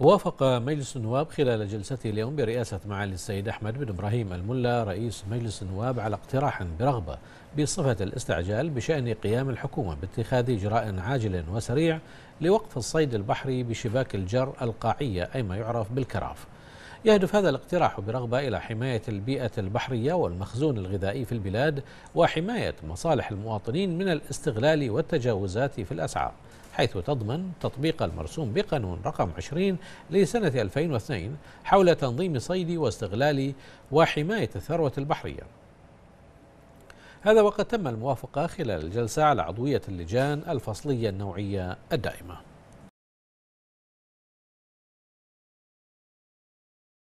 وافق مجلس النواب خلال جلسته اليوم برئاسة معالي السيد أحمد بن إبراهيم الملا رئيس مجلس النواب على اقتراح برغبة بصفة الاستعجال بشأن قيام الحكومة باتخاذ إجراء عاجل وسريع لوقف الصيد البحري بشباك الجر القاعية أي ما يعرف بالكراف يهدف هذا الاقتراح برغبة إلى حماية البيئة البحرية والمخزون الغذائي في البلاد وحماية مصالح المواطنين من الاستغلال والتجاوزات في الأسعار حيث تضمن تطبيق المرسوم بقانون رقم 20 لسنة 2002 حول تنظيم صيد واستغلال وحماية الثروة البحرية هذا وقد تم الموافقة خلال الجلسة على عضوية اللجان الفصلية النوعية الدائمة